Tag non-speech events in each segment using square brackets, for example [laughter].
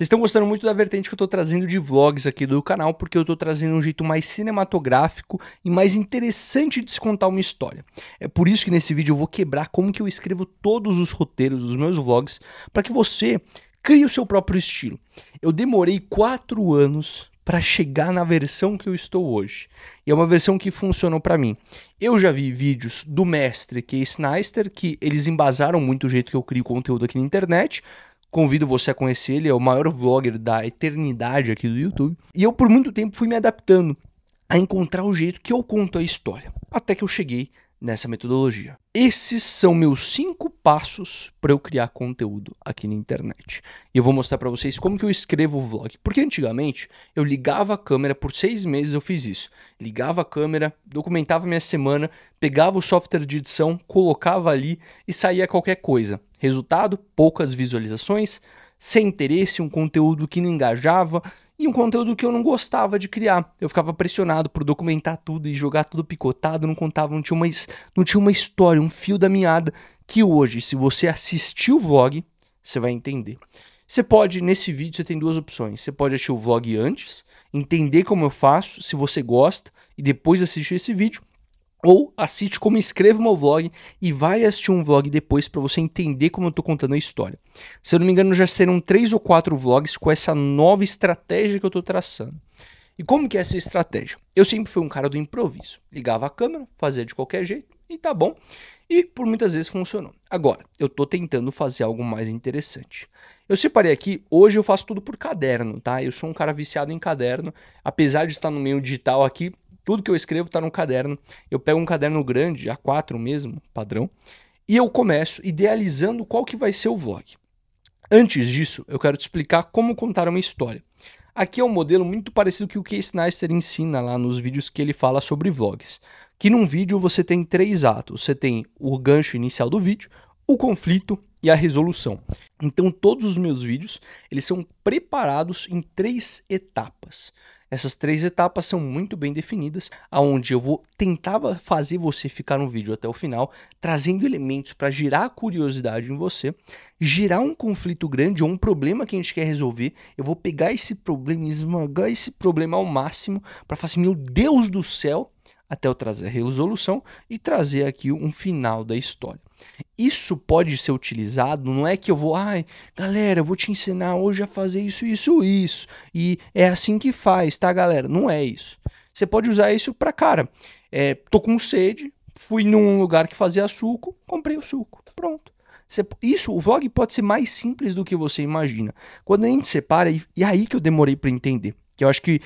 Vocês estão gostando muito da vertente que eu estou trazendo de vlogs aqui do canal, porque eu estou trazendo um jeito mais cinematográfico e mais interessante de se contar uma história. É por isso que nesse vídeo eu vou quebrar como que eu escrevo todos os roteiros dos meus vlogs, para que você crie o seu próprio estilo. Eu demorei 4 anos para chegar na versão que eu estou hoje. E é uma versão que funcionou para mim. Eu já vi vídeos do mestre Key Snyster, que eles embasaram muito o jeito que eu crio conteúdo aqui na internet, Convido você a conhecer ele, é o maior vlogger da eternidade aqui do YouTube. E eu, por muito tempo, fui me adaptando a encontrar o jeito que eu conto a história, até que eu cheguei nessa metodologia. Esses são meus cinco passos para eu criar conteúdo aqui na internet. E eu vou mostrar para vocês como que eu escrevo o vlog. Porque antigamente eu ligava a câmera, por seis meses eu fiz isso. Ligava a câmera, documentava minha semana, pegava o software de edição, colocava ali e saía qualquer coisa. Resultado: poucas visualizações, sem interesse, um conteúdo que não engajava e um conteúdo que eu não gostava de criar. Eu ficava pressionado por documentar tudo e jogar tudo picotado, não contava, não tinha uma, não tinha uma história, um fio da meada que hoje, se você assistir o vlog, você vai entender. Você pode, nesse vídeo, você tem duas opções. Você pode assistir o vlog antes, entender como eu faço, se você gosta, e depois assistir esse vídeo. Ou assiste como escrevo meu vlog e vai assistir um vlog depois para você entender como eu estou contando a história. Se eu não me engano, já serão três ou quatro vlogs com essa nova estratégia que eu estou traçando. E como que é essa estratégia? Eu sempre fui um cara do improviso. Ligava a câmera, fazia de qualquer jeito e tá bom. E por muitas vezes funcionou. Agora, eu tô tentando fazer algo mais interessante. Eu separei aqui, hoje eu faço tudo por caderno, tá? Eu sou um cara viciado em caderno, apesar de estar no meio digital aqui, tudo que eu escrevo está num caderno. Eu pego um caderno grande, A4 mesmo, padrão, e eu começo idealizando qual que vai ser o vlog. Antes disso, eu quero te explicar como contar uma história. Aqui é um modelo muito parecido que o Case Neister ensina lá nos vídeos que ele fala sobre vlogs. Que num vídeo você tem três atos. Você tem o gancho inicial do vídeo, o conflito e a resolução. Então todos os meus vídeos, eles são preparados em três etapas. Essas três etapas são muito bem definidas, aonde eu vou tentar fazer você ficar no vídeo até o final, trazendo elementos para gerar curiosidade em você, gerar um conflito grande ou um problema que a gente quer resolver. Eu vou pegar esse problema e esmagar esse problema ao máximo para falar assim: meu Deus do céu, até eu trazer a resolução e trazer aqui um final da história. Isso pode ser utilizado, não é que eu vou, ai, galera, eu vou te ensinar hoje a fazer isso, isso, isso, e é assim que faz, tá, galera? Não é isso. Você pode usar isso para, cara, é, tô com sede, fui num lugar que fazia suco, comprei o suco, pronto. Você, isso, o vlog pode ser mais simples do que você imagina. Quando a gente separa, e, e é aí que eu demorei para entender, que eu acho que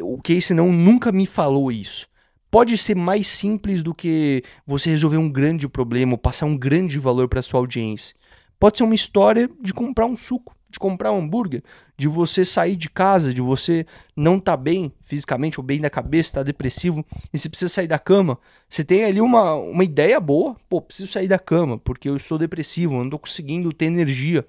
o Casey não nunca me falou isso pode ser mais simples do que você resolver um grande problema ou passar um grande valor para sua audiência. Pode ser uma história de comprar um suco, de comprar um hambúrguer, de você sair de casa, de você não estar tá bem fisicamente ou bem da cabeça, está depressivo e você precisa sair da cama. Você tem ali uma, uma ideia boa, pô, preciso sair da cama porque eu estou depressivo, não estou conseguindo ter energia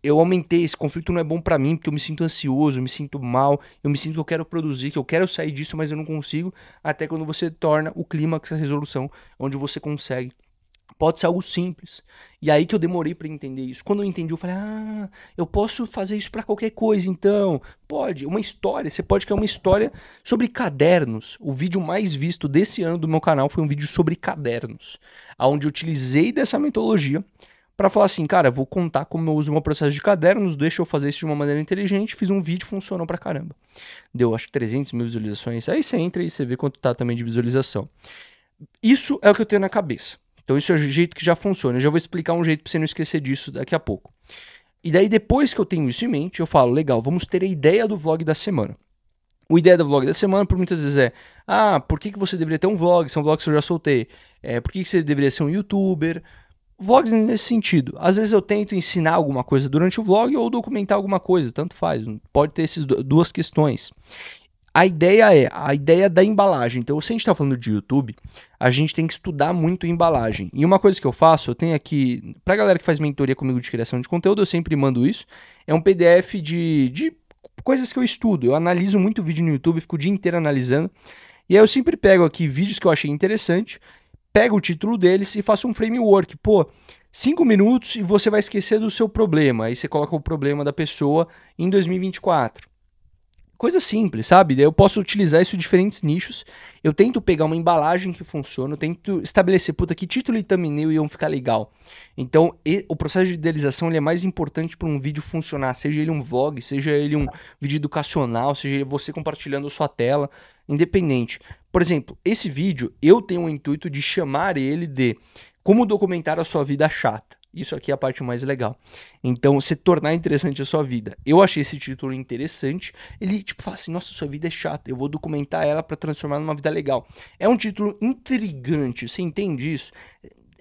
eu aumentei, esse conflito não é bom para mim, porque eu me sinto ansioso, eu me sinto mal, eu me sinto que eu quero produzir, que eu quero sair disso, mas eu não consigo, até quando você torna o clímax a resolução, onde você consegue. Pode ser algo simples. E aí que eu demorei para entender isso. Quando eu entendi, eu falei: "Ah, eu posso fazer isso para qualquer coisa, então". Pode, uma história, você pode criar uma história sobre cadernos. O vídeo mais visto desse ano do meu canal foi um vídeo sobre cadernos, aonde eu utilizei dessa metodologia para falar assim, cara, vou contar como eu uso meu processo de cadernos, deixa eu fazer isso de uma maneira inteligente, fiz um vídeo, funcionou pra caramba. Deu, acho que 300 mil visualizações, aí você entra e você vê quanto tá também de visualização. Isso é o que eu tenho na cabeça. Então isso é o jeito que já funciona, eu já vou explicar um jeito pra você não esquecer disso daqui a pouco. E daí depois que eu tenho isso em mente, eu falo, legal, vamos ter a ideia do vlog da semana. O ideia do vlog da semana, por muitas vezes, é: ah, por que, que você deveria ter um vlog? São vlogs que eu já soltei. É, por que, que você deveria ser um youtuber? Vlogs nesse sentido. Às vezes eu tento ensinar alguma coisa durante o vlog ou documentar alguma coisa, tanto faz. Pode ter essas duas questões. A ideia é, a ideia da embalagem. Então, se a gente está falando de YouTube, a gente tem que estudar muito embalagem. E uma coisa que eu faço, eu tenho aqui, para a galera que faz mentoria comigo de criação de conteúdo, eu sempre mando isso. É um PDF de, de coisas que eu estudo. Eu analiso muito vídeo no YouTube, fico o dia inteiro analisando. E aí eu sempre pego aqui vídeos que eu achei interessante pega o título deles e faça um framework. Pô, cinco minutos e você vai esquecer do seu problema. Aí você coloca o problema da pessoa em 2024. Coisa simples, sabe? Eu posso utilizar isso em diferentes nichos. Eu tento pegar uma embalagem que funciona, eu tento estabelecer, puta, que título e thumbnail iam ficar legal. Então, e, o processo de idealização ele é mais importante para um vídeo funcionar, seja ele um vlog, seja ele um vídeo educacional, seja você compartilhando a sua tela, independente. Por exemplo, esse vídeo eu tenho o intuito de chamar ele de como documentar a sua vida chata. Isso aqui é a parte mais legal. Então, se tornar interessante a sua vida. Eu achei esse título interessante. Ele, tipo, fala assim: nossa, sua vida é chata, eu vou documentar ela para transformar numa vida legal. É um título intrigante, você entende isso?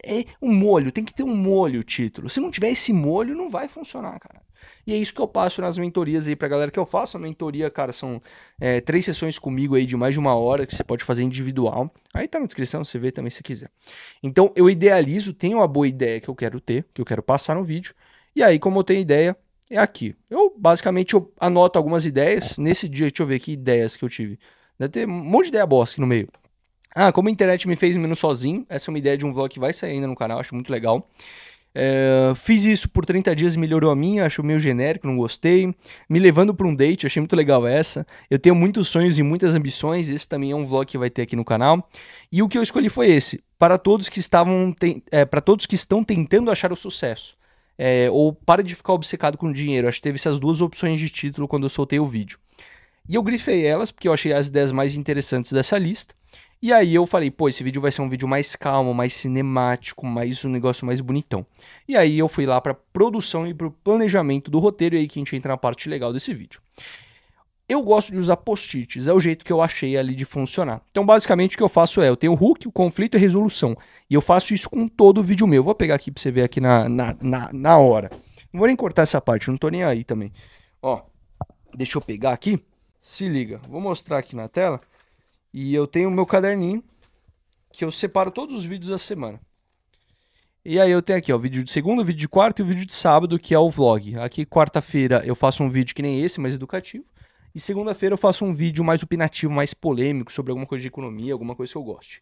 É, é um molho, tem que ter um molho o título. Se não tiver esse molho, não vai funcionar, cara. E é isso que eu passo nas mentorias aí pra galera que eu faço. A mentoria, cara, são é, três sessões comigo aí de mais de uma hora que você pode fazer individual. Aí tá na descrição, você vê também se quiser. Então eu idealizo, tenho uma boa ideia que eu quero ter, que eu quero passar no vídeo. E aí, como eu tenho ideia, é aqui. Eu basicamente eu anoto algumas ideias. Nesse dia, deixa eu ver que ideias que eu tive. Deve ter um monte de ideia bosta aqui no meio. Ah, como a internet me fez menos sozinho, essa é uma ideia de um vlog que vai sair ainda no canal, acho muito legal. É, fiz isso por 30 dias e melhorou a minha, acho meio genérico, não gostei. Me levando para um date, achei muito legal essa. Eu tenho muitos sonhos e muitas ambições, esse também é um vlog que vai ter aqui no canal. E o que eu escolhi foi esse, para todos que estavam, é, para todos que estão tentando achar o sucesso. É, ou para de ficar obcecado com dinheiro. Acho que teve essas duas opções de título quando eu soltei o vídeo. E eu grifei elas porque eu achei as ideias mais interessantes dessa lista. E aí eu falei, pô, esse vídeo vai ser um vídeo mais calmo, mais cinemático, mais um negócio mais bonitão. E aí eu fui lá para produção e para o planejamento do roteiro, e aí que a gente entra na parte legal desse vídeo. Eu gosto de usar post-its, é o jeito que eu achei ali de funcionar. Então, basicamente, o que eu faço é, eu tenho o hook, o conflito e a resolução. E eu faço isso com todo o vídeo meu. Vou pegar aqui pra você ver aqui na, na, na, na hora. Não vou nem cortar essa parte, não tô nem aí também. Ó, deixa eu pegar aqui. Se liga, vou mostrar aqui na tela. E eu tenho o meu caderninho que eu separo todos os vídeos da semana. E aí eu tenho aqui, ó, vídeo de segunda, vídeo de quarta e o vídeo de sábado, que é o vlog. Aqui quarta-feira eu faço um vídeo que nem esse, mas educativo. E segunda-feira eu faço um vídeo mais opinativo, mais polêmico, sobre alguma coisa de economia, alguma coisa que eu goste.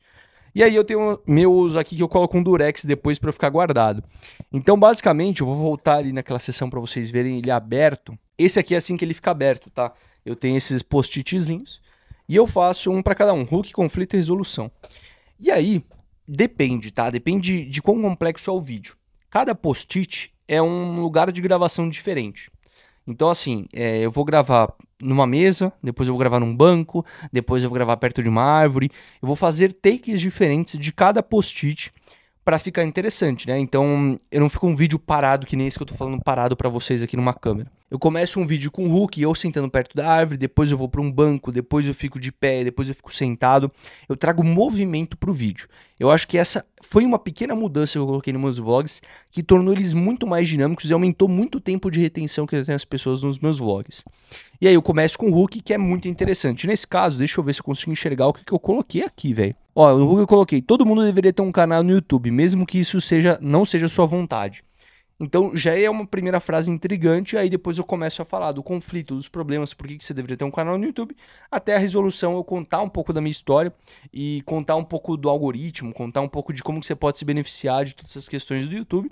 E aí eu tenho meus aqui que eu coloco um durex depois para ficar guardado. Então, basicamente, eu vou voltar ali naquela sessão para vocês verem ele aberto. Esse aqui é assim que ele fica aberto, tá? Eu tenho esses post-itzinhos. E eu faço um para cada um, hook, conflito e resolução. E aí, depende, tá? Depende de, quão complexo é o vídeo. Cada post-it é um lugar de gravação diferente. Então, assim, é, eu vou gravar numa mesa, depois eu vou gravar num banco, depois eu vou gravar perto de uma árvore. Eu vou fazer takes diferentes de cada post-it para ficar interessante, né? Então, eu não fico um vídeo parado que nem esse que eu tô falando parado para vocês aqui numa câmera. Eu começo um vídeo com o Hulk, eu sentando perto da árvore, depois eu vou para um banco, depois eu fico de pé, depois eu fico sentado. Eu trago movimento pro vídeo. Eu acho que essa foi uma pequena mudança que eu coloquei nos meus vlogs, que tornou eles muito mais dinâmicos e aumentou muito o tempo de retenção que eu tenho as pessoas nos meus vlogs. E aí eu começo com o Hulk, que é muito interessante. Nesse caso, deixa eu ver se eu consigo enxergar o que, que eu coloquei aqui, velho. Ó, no Google eu coloquei, todo mundo deveria ter um canal no YouTube, mesmo que isso seja não seja sua vontade. Então já é uma primeira frase intrigante, aí depois eu começo a falar do conflito, dos problemas, por que você deveria ter um canal no YouTube, até a resolução eu contar um pouco da minha história e contar um pouco do algoritmo, contar um pouco de como você pode se beneficiar de todas essas questões do YouTube.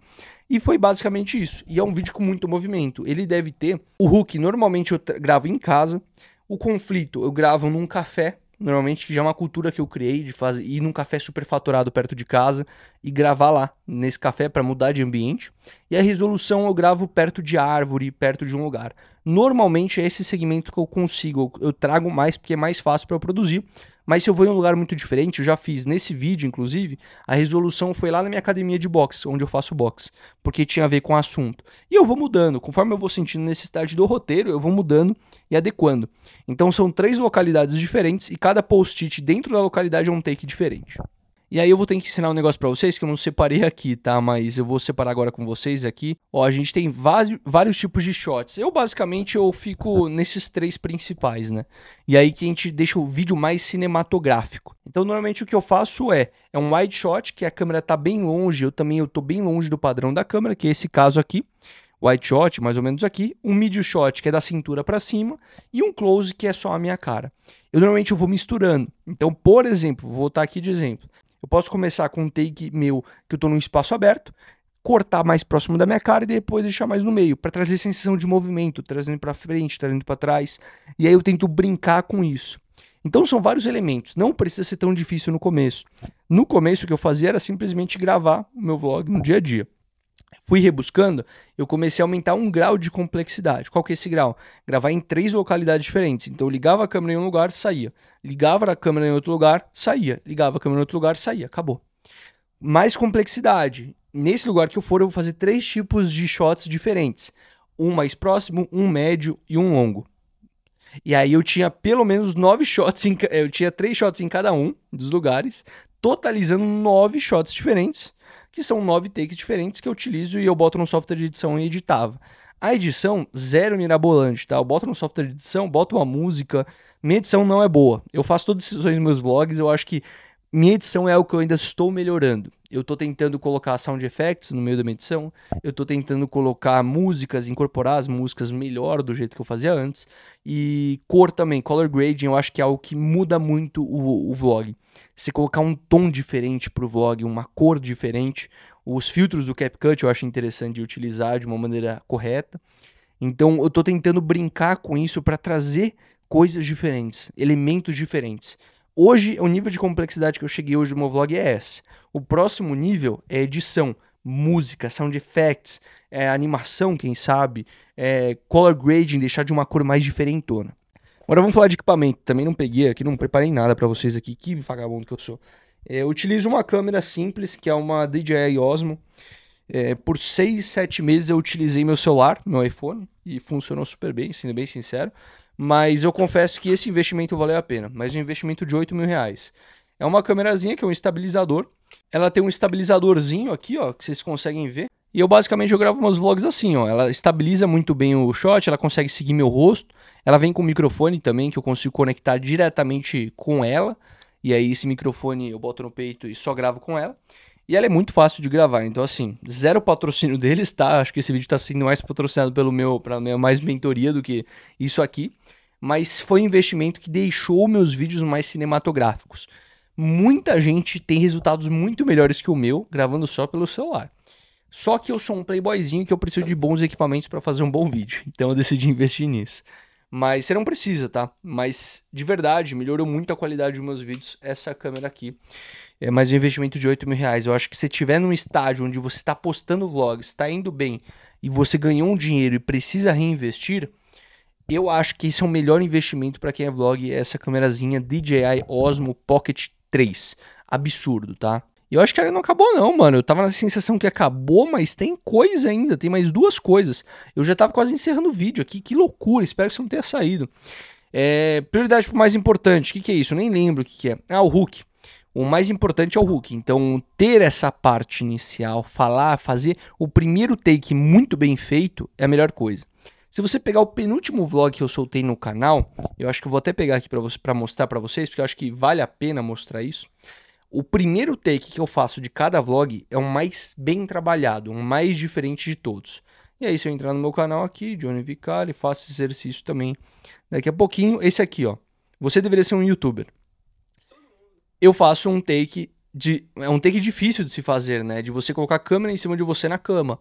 E foi basicamente isso. E é um vídeo com muito movimento. Ele deve ter. O Hulk normalmente eu gravo em casa. O conflito eu gravo num café Normalmente já é uma cultura que eu criei de fazer, ir num café superfaturado perto de casa e gravar lá, nesse café, para mudar de ambiente. E a resolução eu gravo perto de árvore, perto de um lugar. Normalmente é esse segmento que eu consigo, eu trago mais porque é mais fácil para eu produzir. Mas se eu vou em um lugar muito diferente, eu já fiz nesse vídeo, inclusive, a resolução foi lá na minha academia de boxe, onde eu faço boxe, porque tinha a ver com o assunto. E eu vou mudando, conforme eu vou sentindo necessidade do roteiro, eu vou mudando e adequando. Então são três localidades diferentes e cada post-it dentro da localidade é um take diferente. E aí eu vou ter que ensinar um negócio para vocês que eu não separei aqui, tá? Mas eu vou separar agora com vocês aqui. Ó, a gente tem vários tipos de shots. Eu basicamente eu fico nesses três principais, né? E aí que a gente deixa o vídeo mais cinematográfico. Então normalmente o que eu faço é, é um wide shot, que a câmera tá bem longe, eu também eu tô bem longe do padrão da câmera, que é esse caso aqui. White shot, mais ou menos aqui, um medium shot, que é da cintura para cima, e um close, que é só a minha cara. Eu normalmente eu vou misturando. Então, por exemplo, vou voltar aqui de exemplo. Eu posso começar com um take meu que eu tô num espaço aberto, cortar mais próximo da minha cara e depois deixar mais no meio, para trazer sensação de movimento, trazendo para frente, trazendo para trás. E aí eu tento brincar com isso. Então são vários elementos, não precisa ser tão difícil no começo. No começo o que eu fazia era simplesmente gravar o meu vlog no dia a dia fui rebuscando, eu comecei a aumentar um grau de complexidade. Qual que é esse grau? Gravar em três localidades diferentes. Então eu ligava a câmera em um lugar, saía. Ligava a câmera em outro lugar, saía. Ligava a câmera em outro lugar, saía. Acabou. Mais complexidade. Nesse lugar que eu for, eu vou fazer três tipos de shots diferentes. Um mais próximo, um médio e um longo. E aí eu tinha pelo menos nove shots, em, eh, eu tinha três shots em cada um dos lugares, totalizando nove shots diferentes que são nove takes diferentes que eu utilizo e eu boto no software de edição e editava. A edição, zero mirabolante, tá? Eu boto no software de edição, boto uma música. Minha edição não é boa. Eu faço todas as edições nos meus vlogs, eu acho que minha edição é o que eu ainda estou melhorando eu estou tentando colocar sound effects no meio da medição, eu estou tentando colocar músicas, incorporar as músicas melhor do jeito que eu fazia antes, e cor também, color grading, eu acho que é algo que muda muito o, o vlog. Se colocar um tom diferente para o vlog, uma cor diferente, os filtros do CapCut eu acho interessante de utilizar de uma maneira correta. Então eu estou tentando brincar com isso para trazer coisas diferentes, elementos diferentes. Hoje, o nível de complexidade que eu cheguei hoje no meu vlog é esse. O próximo nível é edição, música, sound effects, é, animação, quem sabe, é, color grading, deixar de uma cor mais diferentona. Agora vamos falar de equipamento. Também não peguei aqui, não preparei nada para vocês aqui, que vagabundo que eu sou. É, eu utilizo uma câmera simples, que é uma DJI Osmo. É, por 6, 7 meses eu utilizei meu celular, meu iPhone, e funcionou super bem, sendo bem sincero. Mas eu confesso que esse investimento valeu a pena. Mas um investimento de 8 mil reais. É uma câmerazinha que é um estabilizador. Ela tem um estabilizadorzinho aqui, ó, que vocês conseguem ver. E eu basicamente eu gravo meus vlogs assim, ó. Ela estabiliza muito bem o shot, ela consegue seguir meu rosto. Ela vem com microfone também que eu consigo conectar diretamente com ela. E aí esse microfone eu boto no peito e só gravo com ela. E ela é muito fácil de gravar. Então, assim, zero patrocínio [laughs] deles, tá? Acho que esse vídeo está sendo mais patrocinado pelo meu, para minha mais mentoria do que isso aqui. Mas foi um investimento que deixou meus vídeos mais cinematográficos. Muita gente tem resultados muito melhores que o meu gravando só pelo celular. Só que eu sou um playboyzinho que eu preciso de bons equipamentos para fazer um bom vídeo. [laughs] Então eu decidi investir nisso. Mas você não precisa, tá? Mas de verdade, melhorou muito a qualidade dos meus vídeos essa câmera aqui é, mais um investimento de 8 mil reais. Eu acho que se tiver num estágio onde você está postando vlogs, está indo bem e você ganhou um dinheiro e precisa reinvestir, eu acho que esse é o melhor investimento para quem é vlog, é essa câmerazinha DJI Osmo Pocket 3. Absurdo, tá? E eu acho que não acabou não, mano. Eu tava na sensação que acabou, mas tem coisa ainda, tem mais duas coisas. Eu já tava quase encerrando o vídeo aqui, que loucura, espero que você não tenha saído. É, prioridade pro mais importante, o que, que é isso? Eu nem lembro o que, que é. Ah, o Hulk o mais importante é o hook. Então, ter essa parte inicial, falar, fazer o primeiro take muito bem feito é a melhor coisa. Se você pegar o penúltimo vlog que eu soltei no canal, eu acho que eu vou até pegar aqui para mostrar para vocês, porque eu acho que vale a pena mostrar isso. O primeiro take que eu faço de cada vlog é o mais bem trabalhado, o mais diferente de todos. E aí, se eu entrar no meu canal aqui, Johnny Vicali, faço esse exercício também. Daqui a pouquinho, esse aqui, ó. Você deveria ser um youtuber eu faço um take de. É um take difícil de se fazer, né? De você colocar a câmera em cima de você na cama.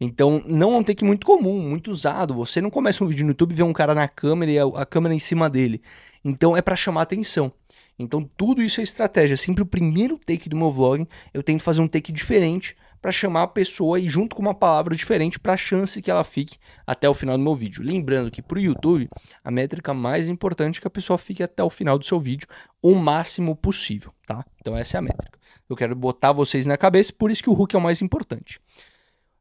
Então, não é um take muito comum, muito usado. Você não começa um vídeo no YouTube e vê um cara na câmera e a, a câmera em cima dele. Então, é para chamar atenção. Então, tudo isso é estratégia. Sempre o primeiro take do meu vlog, eu tento fazer um take diferente para chamar a pessoa e junto com uma palavra diferente para a chance que ela fique até o final do meu vídeo. Lembrando que para o YouTube, a métrica mais importante é que a pessoa fique até o final do seu vídeo o máximo possível, tá? Então essa é a métrica. Eu quero botar vocês na cabeça, por isso que o hook é o mais importante.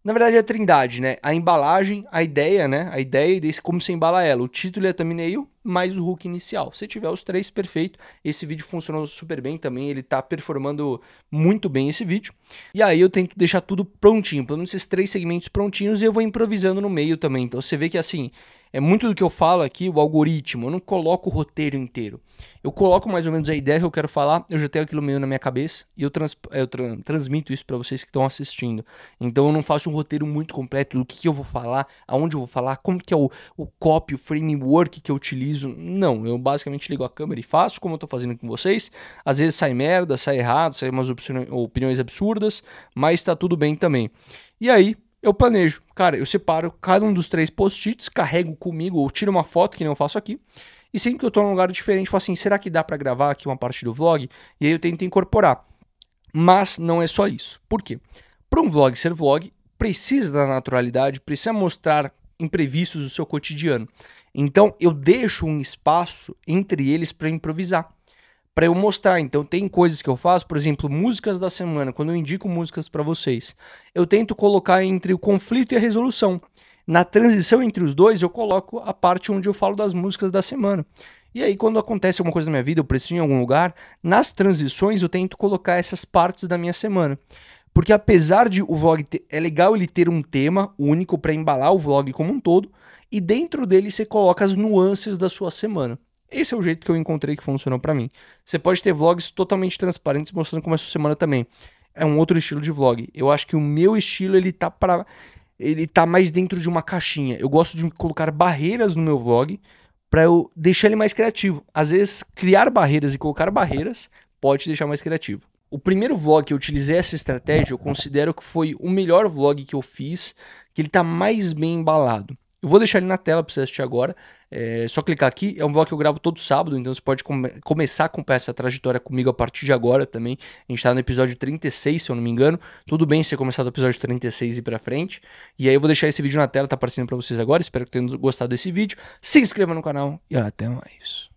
Na verdade é a trindade, né? A embalagem, a ideia, né? A ideia e como você embala ela. O título é thumbnail, mais o hook inicial. Se tiver os três, perfeito. Esse vídeo funcionou super bem também, ele tá performando muito bem esse vídeo. E aí eu tento deixar tudo prontinho, pelo menos esses três segmentos prontinhos, e eu vou improvisando no meio também. Então você vê que assim, é muito do que eu falo aqui, o algoritmo. Eu não coloco o roteiro inteiro. Eu coloco mais ou menos a ideia que eu quero falar, eu já tenho aquilo meio na minha cabeça e eu, trans, é, eu tra transmito isso para vocês que estão assistindo. Então eu não faço um roteiro muito completo do que, que, eu vou falar, aonde eu vou falar, como que é o, o copy, o framework que eu utilizo. Não, eu basicamente ligo a câmera e faço como eu tô fazendo com vocês. Às vezes sai merda, sai errado, sai umas opiniões absurdas, mas tá tudo bem também. E aí, eu planejo. Cara, eu separo cada um dos três post-its, carrego comigo ou tiro uma foto, que nem eu faço aqui. E sempre que eu tô num lugar diferente, eu falo assim, será que dá para gravar aqui uma parte do vlog? E aí eu tento incorporar. Mas não é só isso. Por quê? Para um vlog ser vlog, precisa da naturalidade, precisa mostrar imprevistos do seu cotidiano. Então eu deixo um espaço entre eles para improvisar para eu mostrar. Então tem coisas que eu faço, por exemplo, músicas da semana, quando eu indico músicas para vocês, eu tento colocar entre o conflito e a resolução. Na transição entre os dois, eu coloco a parte onde eu falo das músicas da semana. E aí, quando acontece alguma coisa na minha vida, eu preciso ir em algum lugar, nas transições eu tento colocar essas partes da minha semana. Porque apesar de o vlog ter, é legal ele ter um tema único para embalar o vlog como um todo, e dentro dele você coloca as nuances da sua semana. Esse é o jeito que eu encontrei que funcionou para mim. Você pode ter vlogs totalmente transparentes mostrando como é a sua semana também. É um outro estilo de vlog. Eu acho que o meu estilo ele tá para ele tá mais dentro de uma caixinha. Eu gosto de colocar barreiras no meu vlog para eu deixar ele mais criativo. Às vezes criar barreiras e colocar barreiras pode deixar mais criativo. O primeiro vlog que eu utilizei essa estratégia, eu considero que foi o melhor vlog que eu fiz, que ele tá mais bem embalado. Eu vou deixar ele na tela para você assistir agora. É só clicar aqui. É um vlog que eu gravo todo sábado, então você pode come começar a acompanhar essa trajetória comigo a partir de agora também. A gente está no episódio 36, se eu não me engano. Tudo bem se começar do episódio 36 e para frente. E aí eu vou deixar esse vídeo na tela, tá aparecendo para vocês agora. Espero que tenham gostado desse vídeo. Se inscreva no canal e até mais.